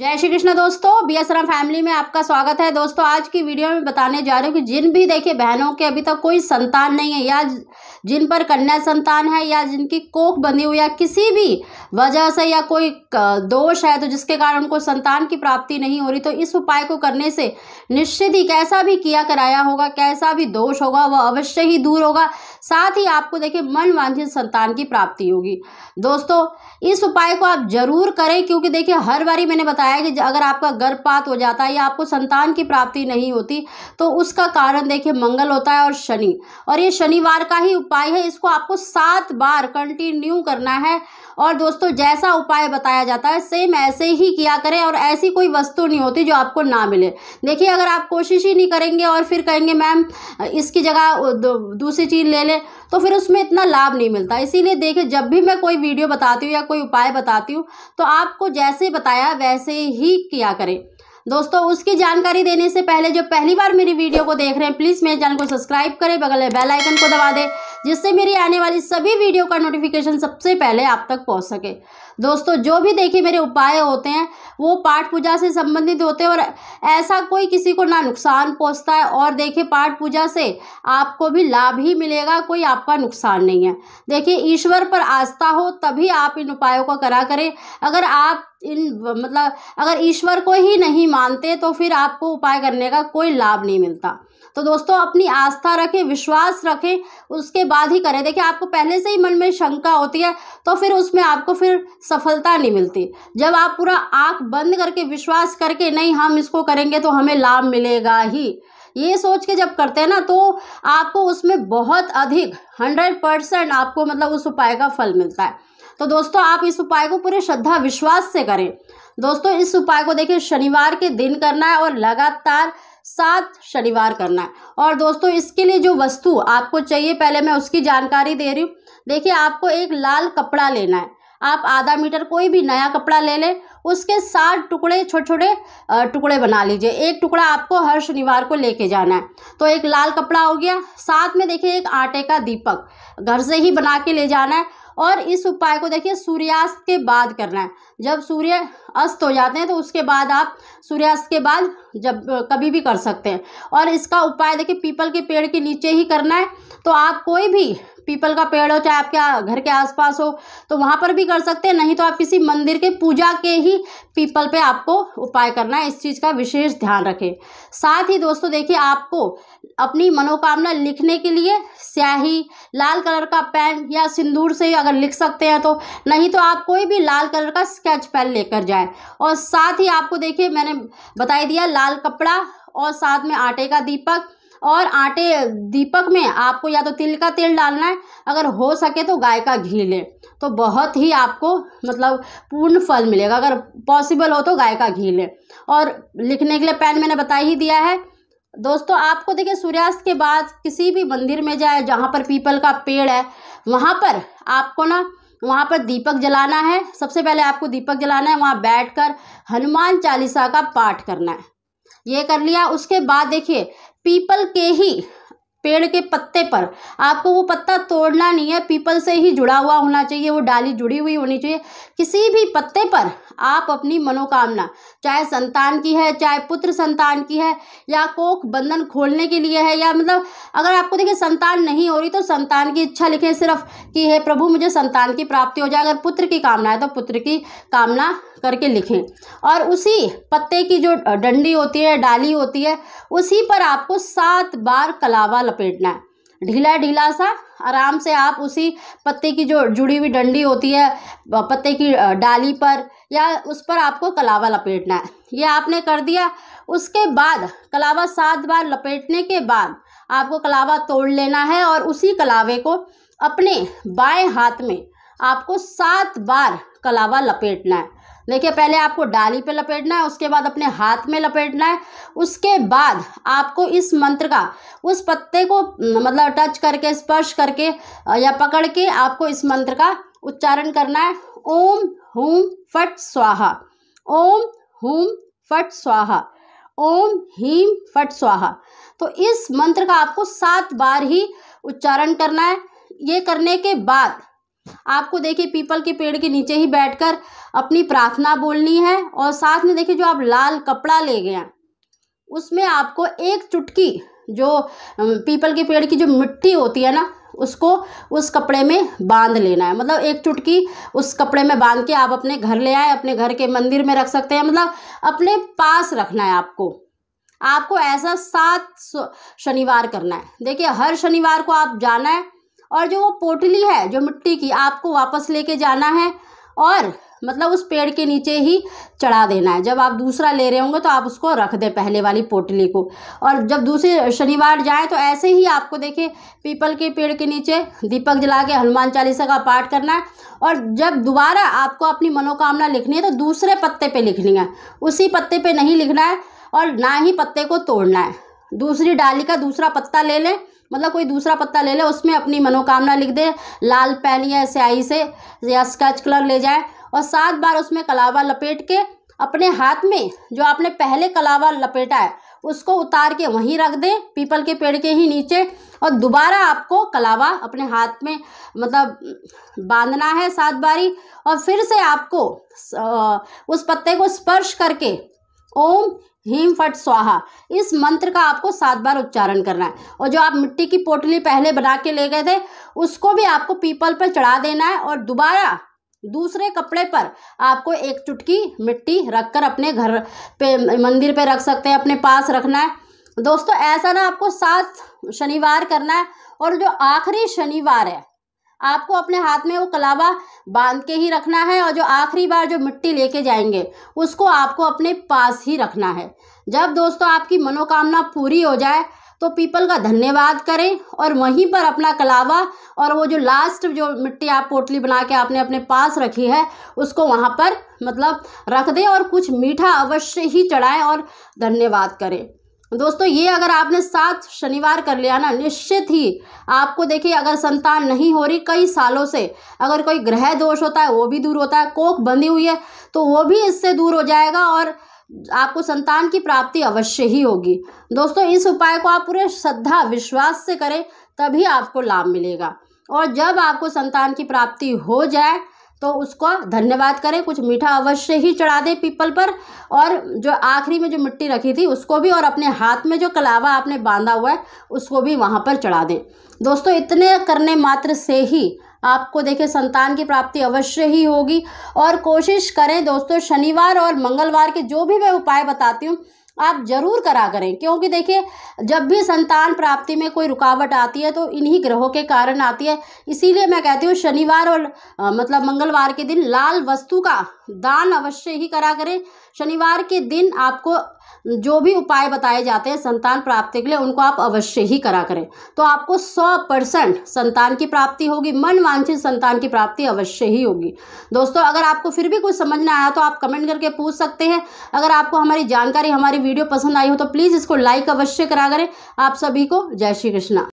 जय श्री कृष्ण दोस्तों B S Ram family में आपका स्वागत है दोस्तों आज की वीडियो में बताने जा रही हूँ कि जिन भी देखिए बहनों के अभी तक कोई संतान नहीं है या जिन पर कन्या संतान है या जिनकी कोख बनी हुई या किसी भी वजह से या कोई दोष है तो जिसके कारण उनको संतान की प्राप्ति नहीं हो रही तो इस उपाय को करने से निश्चित ही कैसा भी किया कराया होगा कैसा भी दोष होगा वह अवश्य ही दूर होगा साथ ही आपको देखिए मन वांछित संतान की प्राप्ति होगी दोस्तों इस उपाय को आप जरूर करें क्योंकि देखिए हर बारी मैंने बताया बताया कि अगर आपका गर्भपात हो जाता है या आपको संतान की प्राप्ति नहीं होती तो उसका कारण देखिए मंगल होता है और शनि और ये शनिवार का ही उपाय है इसको आपको सात बार कंटिन्यू करना है और दोस्तों जैसा उपाय बताया जाता है सेम ऐसे ही किया करें और ऐसी कोई वस्तु नहीं होती जो आपको ना मिले देखिए अगर आप कोशिश ही नहीं करेंगे और फिर कहेंगे मैम इसकी जगह दूसरी चीज़ ले लें तो फिर उसमें इतना लाभ नहीं मिलता इसीलिए देखिए जब भी मैं कोई वीडियो बताती हूँ या कोई उपाय बताती हूँ तो आपको जैसे बताया वैसे ही किया करें दोस्तों उसकी जानकारी देने से पहले जो पहली बार मेरी वीडियो को देख रहे हैं प्लीज़ मेरे चैनल को सब्सक्राइब करें बगल में बेल आइकन को दबा दें जिससे मेरी आने वाली सभी वीडियो का नोटिफिकेशन सबसे पहले आप तक पहुंच सके दोस्तों जो भी देखिए मेरे उपाय होते हैं वो पाठ पूजा से संबंधित होते हैं और ऐसा कोई किसी को ना नुकसान पहुंचता है और देखिए पाठ पूजा से आपको भी लाभ ही मिलेगा कोई आपका नुकसान नहीं है देखिए ईश्वर पर आस्था हो तभी आप इन उपायों को करा करें अगर आप इन मतलब अगर ईश्वर को ही नहीं मानते तो फिर आपको उपाय करने का कोई लाभ नहीं मिलता तो दोस्तों अपनी आस्था रखें विश्वास रखें उसके बाद ही करें देखिए आपको पहले से ही मन में शंका होती है तो फिर उसमें आपको फिर सफलता नहीं मिलती जब आप पूरा आँख बंद करके विश्वास करके नहीं हम इसको करेंगे तो हमें लाभ मिलेगा ही ये सोच के जब करते हैं ना तो आपको उसमें बहुत अधिक हंड्रेड परसेंट आपको मतलब उस उपाय का फल मिलता है तो दोस्तों आप इस उपाय को पूरे श्रद्धा विश्वास से करें दोस्तों इस उपाय को देखिए शनिवार के दिन करना है और लगातार सात शनिवार करना है और दोस्तों इसके लिए जो वस्तु आपको चाहिए पहले मैं उसकी जानकारी दे रही हूँ देखिए आपको एक लाल कपड़ा लेना है आप आधा मीटर कोई भी नया कपड़ा ले लें उसके साठ टुकड़े छोटे छोटे टुकड़े बना लीजिए एक टुकड़ा आपको हर शनिवार को लेके जाना है तो एक लाल कपड़ा हो गया साथ में देखिए एक आटे का दीपक घर से ही बना के ले जाना है और इस उपाय को देखिए सूर्यास्त के बाद करना है जब सूर्य अस्त हो जाते हैं तो उसके बाद आप सूर्यास्त के बाद जब कभी भी कर सकते हैं और इसका उपाय देखिए पीपल के पेड़ के नीचे ही करना है तो आप कोई भी पीपल का पेड़ हो चाहे आपके घर के आसपास हो तो वहाँ पर भी कर सकते हैं नहीं तो आप किसी मंदिर के पूजा के ही पीपल पे आपको उपाय करना है इस चीज़ का विशेष ध्यान रखें साथ ही दोस्तों देखिए आपको अपनी मनोकामना लिखने के लिए स्याही लाल कलर का पेन या सिंदूर से अगर लिख सकते हैं तो नहीं तो आप कोई भी लाल कलर का स्केच पेन लेकर जाएँ और साथ ही आपको देखिए मैंने बताई दिया लाल कपड़ा और साथ में आटे का दीपक और आटे दीपक में आपको या तो तिल का तेल डालना है अगर हो सके तो गाय का घी लें तो बहुत ही आपको मतलब पूर्ण फल मिलेगा अगर पॉसिबल हो तो गाय का घी लें और लिखने के लिए पेन मैंने बता ही दिया है दोस्तों आपको देखिए सूर्यास्त के बाद किसी भी मंदिर में जाए जहाँ पर पीपल का पेड़ है वहाँ पर आपको ना वहाँ पर दीपक जलाना है सबसे पहले आपको दीपक जलाना है वहाँ बैठकर हनुमान चालीसा का पाठ करना है ये कर लिया उसके बाद देखिए पीपल के ही पेड़ के पत्ते पर आपको वो पत्ता तोड़ना नहीं है पीपल से ही जुड़ा हुआ होना चाहिए वो डाली जुड़ी हुई होनी चाहिए किसी भी पत्ते पर आप अपनी मनोकामना चाहे संतान की है चाहे पुत्र संतान की है या कोख बंधन खोलने के लिए है या मतलब अगर आपको देखिए संतान नहीं हो रही तो संतान की इच्छा लिखें सिर्फ कि हे प्रभु मुझे संतान की प्राप्ति हो जाए अगर पुत्र की कामना है तो पुत्र की कामना करके लिखें और उसी पत्ते की जो डंडी होती है डाली होती है उसी पर आपको सात बार कलावा लपेटना है ढीला ढीला सा आराम से आप उसी पत्ते की जो जुड़ी हुई डंडी होती है पत्ते की डाली पर या उस पर आपको कलावा लपेटना है ये आपने कर दिया उसके बाद कलावा सात बार लपेटने के बाद आपको कलावा तोड़ लेना है और उसी कलावे को अपने बाएं हाथ में आपको सात बार कलावा लपेटना है देखिए पहले आपको डाली पे लपेटना है उसके बाद अपने हाथ में लपेटना है उसके बाद आपको इस मंत्र का उस पत्ते को मतलब टच करके स्पर्श करके या पकड़ के आपको इस मंत्र का उच्चारण करना है ओम हूम फट स्वाहा ओम हूम फट स्वाहा ओम हीम फट स्वाहा तो इस मंत्र का आपको सात बार ही उच्चारण करना है ये करने के बाद आपको देखिए पीपल के पेड़ के नीचे ही बैठकर अपनी प्रार्थना बोलनी है और साथ में देखिए जो आप लाल कपड़ा ले गए उसमें आपको एक चुटकी जो पीपल के पेड़ की जो मिट्टी होती है ना उसको उस कपड़े में बांध लेना है मतलब एक चुटकी उस कपड़े में बांध के आप अपने घर ले आए अपने घर के मंदिर में रख सकते हैं मतलब अपने पास रखना है आपको आपको ऐसा सात शनिवार करना है देखिए हर शनिवार को आप जाना है और जो वो पोटली है जो मिट्टी की आपको वापस लेके जाना है और मतलब उस पेड़ के नीचे ही चढ़ा देना है जब आप दूसरा ले रहे होंगे तो आप उसको रख दें पहले वाली पोटली को और जब दूसरे शनिवार जाएं तो ऐसे ही आपको देखे पीपल के पेड़ के नीचे दीपक जला के हनुमान चालीसा का पाठ करना है और जब दोबारा आपको अपनी मनोकामना लिखनी है तो दूसरे पत्ते पर लिखनी है उसी पत्ते पर नहीं लिखना है और ना ही पत्ते को तोड़ना है दूसरी डाली का दूसरा पत्ता ले लें मतलब कोई दूसरा पत्ता ले लें उसमें अपनी मनोकामना लिख दें लाल पेन या स्याही से या स्केच कलर ले जाए और सात बार उसमें कलावा लपेट के अपने हाथ में जो आपने पहले कलावा लपेटा है उसको उतार के वहीं रख दें पीपल के पेड़ के ही नीचे और दोबारा आपको कलावा अपने हाथ में मतलब बांधना है सात बारी और फिर से आपको उस पत्ते को स्पर्श करके ओम हिम फट स्वाहा इस मंत्र का आपको सात बार उच्चारण करना है और जो आप मिट्टी की पोटली पहले बना के ले गए थे उसको भी आपको पीपल पर चढ़ा देना है और दोबारा दूसरे कपड़े पर आपको एक चुटकी मिट्टी रखकर अपने घर पे मंदिर पे रख सकते हैं अपने पास रखना है दोस्तों ऐसा ना आपको सात शनिवार करना है और जो आखिरी शनिवार है आपको अपने हाथ में वो कलावा बांध के ही रखना है और जो आखिरी बार जो मिट्टी लेके जाएंगे उसको आपको अपने पास ही रखना है जब दोस्तों आपकी मनोकामना पूरी हो जाए तो पीपल का धन्यवाद करें और वहीं पर अपना कलावा और वो जो लास्ट जो मिट्टी आप पोटली बना के आपने अपने पास रखी है उसको वहाँ पर मतलब रख दें और कुछ मीठा अवश्य ही चढ़ाएं और धन्यवाद करें दोस्तों ये अगर आपने सात शनिवार कर लिया ना निश्चित ही आपको देखिए अगर संतान नहीं हो रही कई सालों से अगर कोई ग्रह दोष होता है वो भी दूर होता है कोख बंधी हुई है तो वो भी इससे दूर हो जाएगा और आपको संतान की प्राप्ति अवश्य ही होगी दोस्तों इस उपाय को आप पूरे श्रद्धा विश्वास से करें तभी आपको लाभ मिलेगा और जब आपको संतान की प्राप्ति हो जाए तो उसको धन्यवाद करें कुछ मीठा अवश्य ही चढ़ा दें पीपल पर और जो आखिरी में जो मिट्टी रखी थी उसको भी और अपने हाथ में जो कलावा आपने बांधा हुआ है उसको भी वहाँ पर चढ़ा दें दोस्तों इतने करने मात्र से ही आपको देखें संतान की प्राप्ति अवश्य ही होगी और कोशिश करें दोस्तों शनिवार और मंगलवार के जो भी मैं उपाय बताती हूँ आप जरूर करा करें क्योंकि देखिए जब भी संतान प्राप्ति में कोई रुकावट आती है तो इन्हीं ग्रहों के कारण आती है इसीलिए मैं कहती हूँ शनिवार और आ, मतलब मंगलवार के दिन लाल वस्तु का दान अवश्य ही करा करें शनिवार के दिन आपको जो भी उपाय बताए जाते हैं संतान प्राप्ति के लिए उनको आप अवश्य ही करा करें तो आपको सौ परसेंट संतान की प्राप्ति होगी मन वांछित संतान की प्राप्ति अवश्य ही होगी दोस्तों अगर आपको फिर भी कुछ समझ ना आया तो आप कमेंट करके पूछ सकते हैं अगर आपको हमारी जानकारी हमारी वीडियो पसंद आई हो तो प्लीज़ इसको लाइक अवश्य करा करें आप सभी को जय श्री कृष्णा